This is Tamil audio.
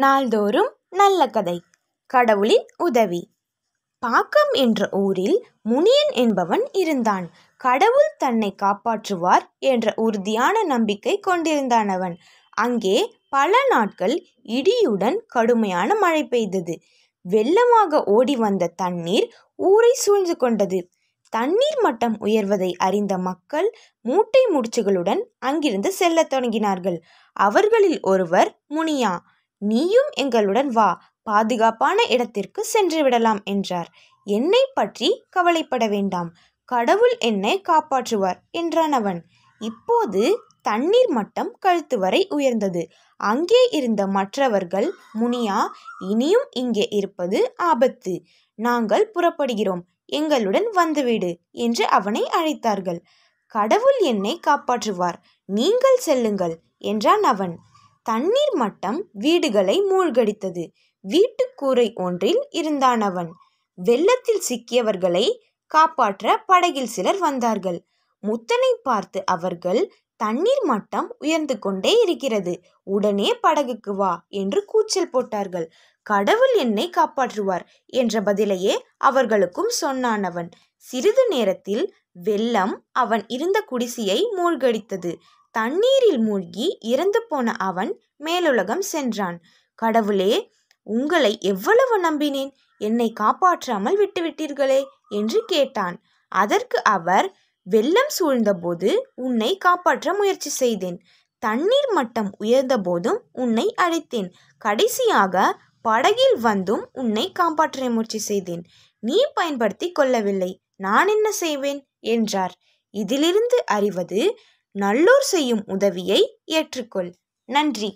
நாள்தோறும் நல்ல கதை கடவுளின் உதவி பாக்கம் என்ற ஊரில் முனியன் என்பவன் இருந்தான் கடவுள் தன்னை காப்பாற்றுவார் என்ற உறுதியான நம்பிக்கை கொண்டிருந்தான் அவன் அங்கே பல நாட்கள் இடியுடன் கடுமையான மழை பெய்தது வெள்ளமாக ஓடி வந்த தண்ணீர் ஊரை சூழ்ந்து கொண்டது தண்ணீர் மட்டம் உயர்வதை அறிந்த மக்கள் மூட்டை முடிச்சுகளுடன் அங்கிருந்து செல்லத் தொடங்கினார்கள் அவர்களில் ஒருவர் முனியா நீயும் எங்களுடன் வா பாதுகாப்பான இடத்திற்கு சென்று விடலாம் என்றார் என்னை பற்றி கவலைப்பட வேண்டாம் கடவுள் என்னை காப்பாற்றுவார் என்றான் அவன் இப்போது தண்ணீர் மட்டம் கழுத்து வரை உயர்ந்தது அங்கே இருந்த மற்றவர்கள் முனியா இனியும் இங்கே இருப்பது ஆபத்து நாங்கள் புறப்படுகிறோம் எங்களுடன் வந்துவிடு என்று அவனை அழைத்தார்கள் கடவுள் என்னை காப்பாற்றுவார் நீங்கள் செல்லுங்கள் என்றான் அவன் தண்ணீர் மட்டம் வீடுகளை மூழ்கடித்தது வீட்டுக்கூரை ஒன்றில் இருந்தானவன் வெள்ளத்தில் சிக்கியவர்களை காப்பாற்ற படகில் சிலர் வந்தார்கள் முத்தனை பார்த்து அவர்கள் தண்ணீர் மட்டம் உயர்ந்து கொண்டே இருக்கிறது உடனே படகுக்கு வா என்று கூச்சல் போட்டார்கள் கடவுள் என்னை காப்பாற்றுவார் என்ற பதிலையே அவர்களுக்கும் சொன்னான் அவன் சிறிது நேரத்தில் வெள்ளம் அவன் இருந்த குடிசையை மூழ்கடித்தது தண்ணீரில் மூழ்கி இறந்து போன அவன் மேலுலகம் சென்றான் கடவுளே உங்களை எவ்வளவு நம்பினேன் என்னை காப்பாற்றாமல் விட்டுவிட்டீர்களே என்று கேட்டான் அதற்கு அவர் வெள்ளம் சூழ்ந்தபோது உன்னை காப்பாற்ற முயற்சி செய்தேன் தண்ணீர் மட்டம் உயர்ந்தபோதும் உன்னை அழைத்தேன் கடைசியாக படகில் வந்தும் உன்னை காப்பாற்ற முயற்சி செய்தேன் நீ பயன்படுத்தி கொள்ளவில்லை நான் என்ன செய்வேன் என்றார் இதிலிருந்து அறிவது நல்லோர் செய்யும் உதவியை ஏற்றுக்கொள் நன்றி